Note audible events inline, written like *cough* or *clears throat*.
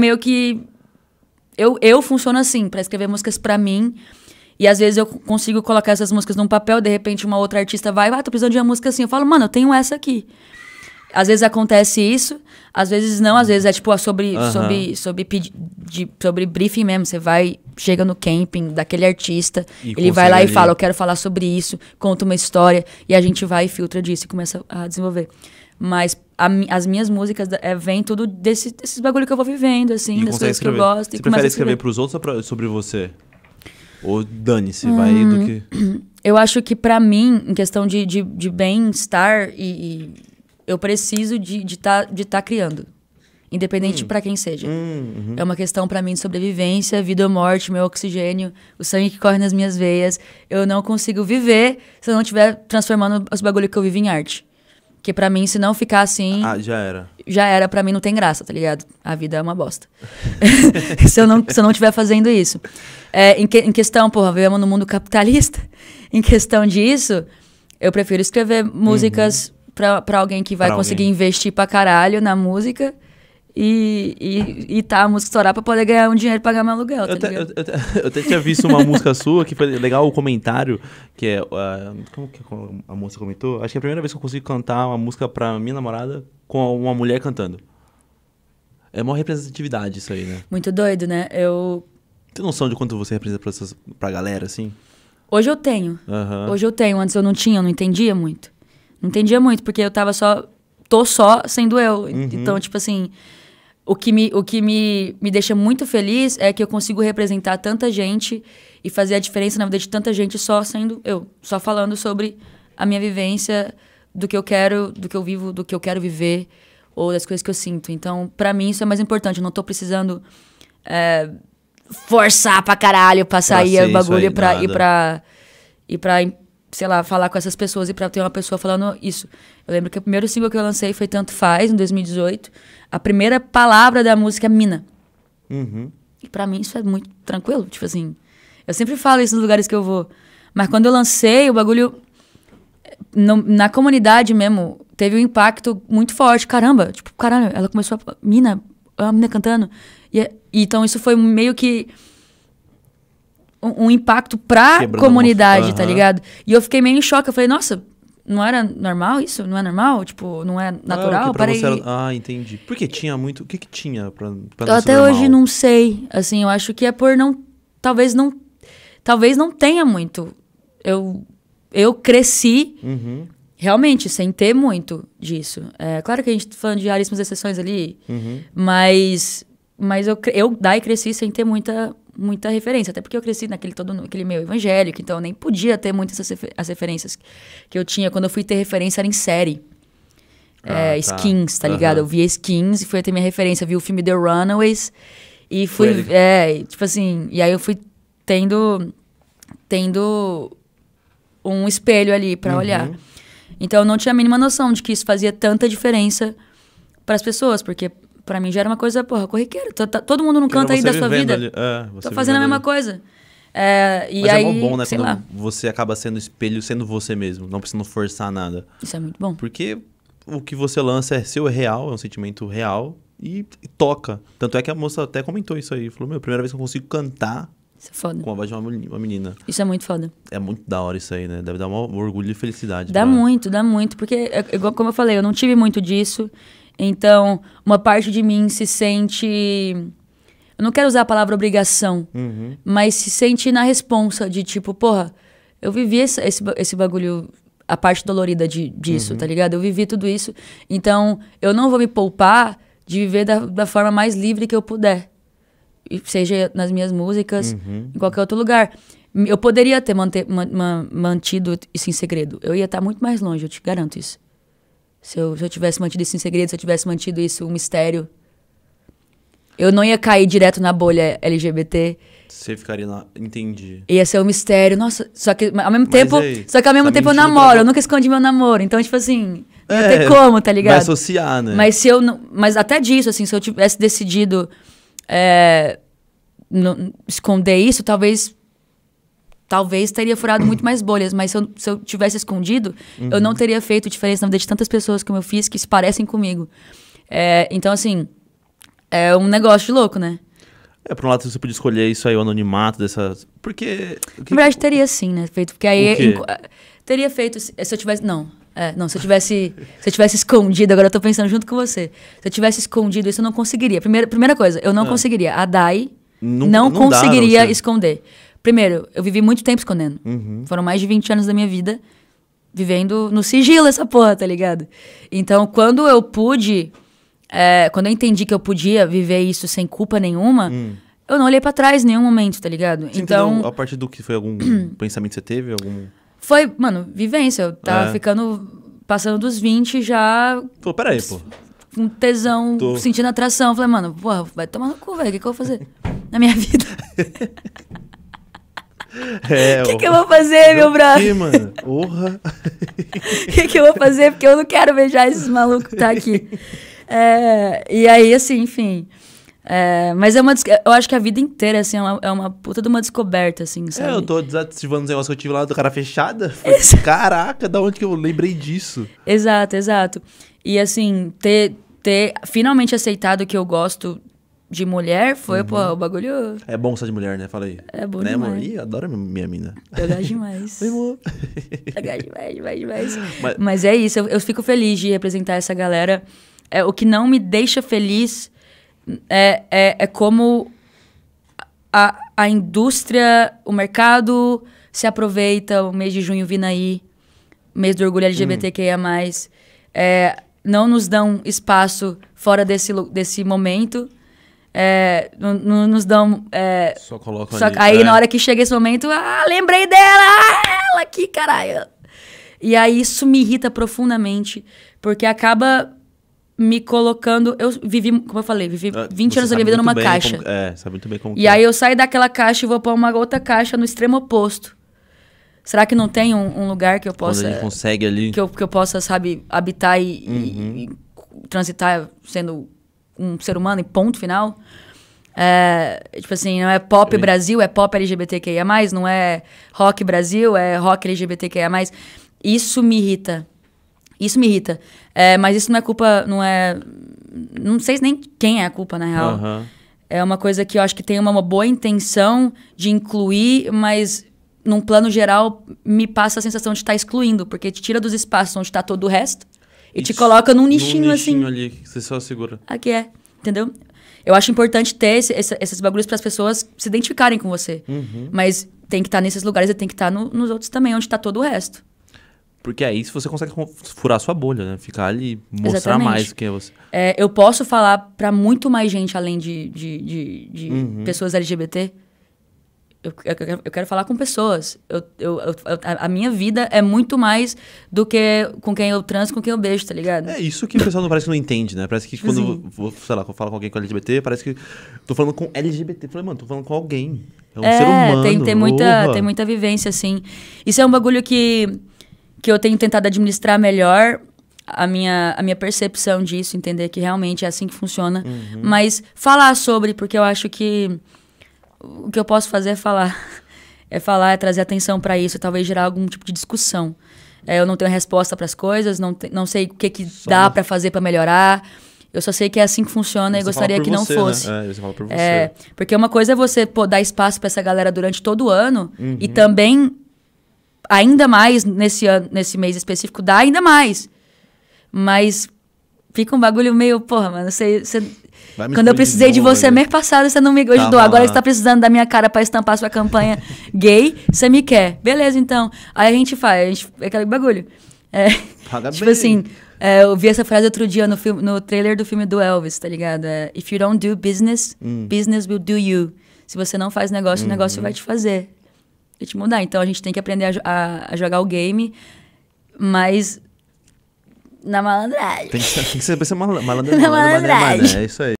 meio que eu, eu funciono assim, para escrever músicas para mim. E às vezes eu consigo colocar essas músicas num papel, de repente uma outra artista vai, ah, tô precisando de uma música assim. Eu falo, mano, eu tenho essa aqui. Às vezes acontece isso, às vezes não, às vezes é tipo sobre, sobre, sobre, de, sobre briefing mesmo. Você vai, chega no camping daquele artista, e ele vai lá ali. e fala, eu quero falar sobre isso, conta uma história, e a gente vai e filtra disso e começa a desenvolver. Mas a, as minhas músicas é, eh, vem tudo desse, desses bagulho que eu vou vivendo, assim, e das coisas escrever. que eu gosto. Você prefere escrever para os outros ou pra, sobre você? Ou dane-se, hum, vai do que. *clears throat* Eu acho que para mim, em questão de, de, de bem-estar, e, e, eu preciso de estar de tá, de tá criando. Independente hum. para quem seja. Hum, uhum. É uma questão para mim de sobrevivência, vida ou morte, meu oxigênio, o sangue que corre nas minhas veias. Eu não consigo viver se eu não estiver transformando os bagulho que eu vivo em arte. Que para mim, se não ficar assim. Ah, já era. Já era, para mim não tem graça, tá ligado? A vida é uma bosta. *laughs* se, eu não, se eu não estiver fazendo isso. É, em, que, em questão, porra, vivemos no mundo capitalista. *laughs* Em questão disso, eu prefiro escrever músicas uhum. pra, pra alguém que vai pra conseguir alguém. investir pra caralho na música e, e, e tá a música estourar pra poder ganhar um dinheiro e pagar meu aluguel. Tá eu, eu, eu, eu, até tinha visto uma música *laughs* sua que foi legal o comentário, que é. Uh, como que é a moça comentou? Acho que é a primeira vez que eu consigo cantar uma música pra minha namorada com uma mulher cantando. É uma representatividade isso aí, né? Muito doido, né? Eu. Tem noção de quanto você representa pra, pra galera, assim? Hoje eu tenho. Uhum. Hoje eu tenho. Antes eu não tinha, eu não entendia muito. Não entendia muito, porque eu tava só. Tô só sendo eu. Uhum. Então, tipo assim o que, me, o que me, me deixa muito feliz é que eu consigo representar tanta gente e fazer a diferença na vida de tanta gente só sendo eu, só falando sobre a minha vivência, do que eu quero, do que eu vivo, do que eu quero viver ou das coisas que eu sinto. Então, para mim, isso é mais importante. Eu não tô precisando é, forçar pra caralho pra sair pra o bagulho aí, pra, e pra, e pra sei lá, falar com essas pessoas e pra ter uma pessoa falando isso. Eu lembro que o primeiro single que eu lancei foi Tanto Faz, em 2018. A primeira palavra da música é mina. Uhum. E pra mim isso é muito tranquilo, tipo assim. Eu sempre falo isso nos lugares que eu vou. Mas quando eu lancei, o bagulho. No, na comunidade mesmo, teve um impacto muito forte. Caramba, tipo, caralho, ela começou a. Mina, a mina cantando. E, é, então isso foi meio que um, um impacto pra Quebrando comunidade, uma... tá ligado? E eu fiquei meio em choque. Eu falei, nossa, não era normal isso? Não é normal? Tipo, não é ah, natural? Ah, Parei... Era... ah entendi. Porque tinha muito. O que, que tinha pra, pra eu Até hoje não sei. Assim, eu acho que é por não. Talvez não. Talvez não tenha muito. Eu, eu cresci uhum. realmente sem ter muito disso. É, claro que a gente tá falando de raríssimas exceções ali, uhum. mas, mas eu, eu daí cresci sem ter muita muita referência, até porque eu cresci naquele todo aquele meio evangélico, então eu nem podia ter muitas as referências que eu tinha. Quando eu fui ter referência era em série. Ah, é, tá. Skins, tá uhum. ligado? Eu via Skins e fui ter minha referência. vi o filme The Runaways e fui... é, tipo assim... E aí eu fui tendo... Tendo um espelho ali para uhum. olhar. Então eu não tinha a mínima noção de que isso fazia tanta diferença para as pessoas, porque para mim já era uma coisa, porra, corriqueira. Todo mundo não canta aí da sua vida. Ali, é, Tô fazendo a mesma ali. coisa. É, e Mas é aí, é bom, né? Quando lá. você acaba sendo espelho, sendo você mesmo, não precisando forçar nada. Isso é muito bom. Porque o que você lança é seu, é real, é um sentimento real e, e toca. Tanto é que a moça até comentou isso aí. Falou, meu, primeira vez que eu consigo cantar isso é foda. Com a voz de uma menina. Isso é muito foda. É muito da hora isso aí, né? Deve dar um orgulho e felicidade. Dá pra... muito, dá muito. Porque, é, igual como eu falei, eu não tive muito disso. Então, uma parte de mim se sente. Eu não quero usar a palavra obrigação, uhum. mas se sente na responsa de tipo, porra, eu vivi esse, esse, esse bagulho, a parte dolorida de, disso, uhum. tá ligado? Eu vivi tudo isso, então eu não vou me poupar de viver da, da forma mais livre que eu puder. Seja nas minhas músicas, uhum. em qualquer outro lugar. Eu poderia ter manter, man, man, mantido isso em segredo. Eu ia estar tá muito mais longe, eu te garanto isso. Se eu, se eu tivesse mantido isso em segredo, se eu tivesse mantido isso um mistério, eu não ia cair direto na bolha LGBT. Você ficaria na. Entendi. Ia ser um mistério. Nossa, só que ao mesmo mas tempo. Aí, só que ao mesmo tá tempo eu namoro. Pra... Eu nunca escondi meu namoro. Então, tipo assim. Não é, tem como, tá ligado? Vai associar, né? Mas se eu. mas até disso, assim, se eu tivesse decidido. É, não, esconder isso, talvez talvez teria furado muito mais bolhas, mas se eu, se eu tivesse escondido, uhum. eu não uhum. teria feito diferença na vida de tantas pessoas como eu fiz que se parecem comigo. É, então, assim, é um negócio louco, né? É, por um lado, você podia escolher isso aí, o anonimato dessas. Porque. Que... Na verdade, teria sim, né? Feito. Porque aí. É, teria feito. Se eu tivesse. Não. É, não, se eu tivesse. se eu tivesse escondido, agora eu tô pensando junto com você. Se eu tivesse escondido isso, eu não conseguiria. Primeira, primeira coisa, eu não é. conseguiria. A Dai não, não, não conseguiria dá, não esconder. Primeiro, eu vivi muito tempo escondendo. Uhum. Foram mais de 20 anos da minha vida vivendo no sigilo essa porra, tá ligado? Então, quando eu pude. É, quando eu entendi que eu podia viver isso sem culpa nenhuma. Hum eu não olhei para trás em nenhum momento, tá ligado? Você então, a partir do que foi algum *clears throat* pensamento que você teve, algum Foi, mano, vivência, eu tava é. ficando passando dos 20 já Pô, peraí, pô. Com tesão, Tô. sentindo atração, falei, mano, porra, vai tomar no cu, velho, o que, que eu vou fazer na minha *laughs* vida? É, o *laughs* que, que, eu vou fazer, meu braço, Que, mano? *laughs* Porra! O que, que eu vou fazer? Porque eu não quero beijar esses malucos que tá aqui. É, e aí, assim, enfim. É, mas é uma. Eu acho que a vida inteira, assim, é uma, é uma puta de uma descoberta, assim, sabe? É, eu tô desativando os negócios que eu tive lá do cara fechada. *laughs* Caraca, da onde que eu lembrei disso? Exato, exato. E assim, ter, ter finalmente aceitado que eu gosto de mulher foi, uhum. pô, o bagulho. É bom ser de mulher, né? Fala aí. É bom, né, amor? Ih, adoro minha mina. Eu gosto demais. *laughs* Oi, amor. Eu gosto demais, demais, demais. Mas, Mas é isso, eu, eu, fico feliz de representar essa galera. É, o que não me deixa feliz é, é, é como a, a indústria, o mercado se aproveita. O mês de junho vindo aí, mês do orgulho LGBTQIA. Hum. É, não nos dão espaço fora desse, desse momento. É, no, nos dão. É, só colocam só, ali. Aí é. na hora que chega esse momento, ah, lembrei dela! ela aqui, caralho! E aí isso me irrita profundamente, porque acaba me colocando. Eu vivi, como eu falei, vivi 20 ah, Você anos da minha vida numa caixa. Como, é, sabe muito bem como. E é. aí eu saio daquela caixa e vou para uma outra caixa no extremo oposto. Será que não tem um, um lugar que eu possa. Quando consegue ali. Que eu, que eu possa, sabe, habitar e, uhum. e, e transitar sendo um ser humano e ponto final. É, tipo assim, não é pop Sim. Brasil, é pop LGBTQIA, não é rock Brasil, é rock LGBTQIA. Isso me irrita. Isso me irrita. É, mas isso não é culpa, não é. Não sei nem quem é a culpa, na real. Uhum. É uma coisa que eu acho que tem uma, uma boa intenção de incluir, mas num plano geral me passa a sensação de estar tá excluindo, porque te tira dos espaços onde está todo o resto e, te coloca num nichinho, num nichinho assim. ali, que você só segura. Aqui ah, é, entendeu? Eu acho importante ter esse, esse, esses bagulhos para as pessoas se identificarem com você. Uhum. Mas tem que estar tá nesses lugares e tem que estar tá no, nos outros também, onde está todo o resto. Porque aí você consegue furar sua bolha, né? Ficar ali, mostrar Exatamente. mais quem é você. É, eu posso falar para muito mais gente além de, de, de, de uhum. pessoas LGBT eu, eu, eu, quero falar com pessoas. Eu, eu, eu a, minha vida é muito mais do que com quem eu transo, com quem eu beijo, tá ligado? É isso que o pessoal não parece que não entende, né? Parece que quando, eu, sei lá, quando eu falo com alguém com LGBT, parece que tô falando com LGBT. Falei, mano, tô falando com alguém. É um é, ser humano. Tem, tem, muita, tem muita vivência, assim. Isso é um bagulho que, que eu tenho tentado administrar melhor. A minha, a minha percepção disso, entender que realmente é assim que funciona. Uhum. Mas falar sobre, porque eu acho que o que eu posso fazer é falar. É falar, é trazer atenção para isso, talvez gerar algum tipo de discussão. É, eu não tenho resposta para as coisas, não, te, não sei o que, que dá para fazer para melhorar. Eu só sei que é assim que funciona você e gostaria que não né? fosse. Né? É, você fala por é, você. É, porque uma coisa é você pô, dar espaço para essa galera durante todo o ano uhum. e também, ainda mais nesse, ano, nesse mês específico, dá ainda mais. Mas fica um bagulho meio, porra, mano, você, você quando eu precisei de, de você mês passado, você não me tá ajudou. Tava Agora lá. você tá precisando da minha cara para estampar sua campanha *laughs* gay, você me quer. Beleza, então. Aí a gente faz, a gente, é aquele bagulho. É, *laughs* Paga tipo bem. assim, é, eu vi essa frase outro dia no, filme, no trailer do filme do Elvis, tá ligado? É, If you don't do business, hum. business will do you. Se você não faz negócio, o uhum. negócio vai te fazer. E te mudar. Então a gente tem que aprender a, a, a jogar o game, mas na malandragem. Tem que, tem que ser *laughs* malandro. Na malandragem. é isso aí.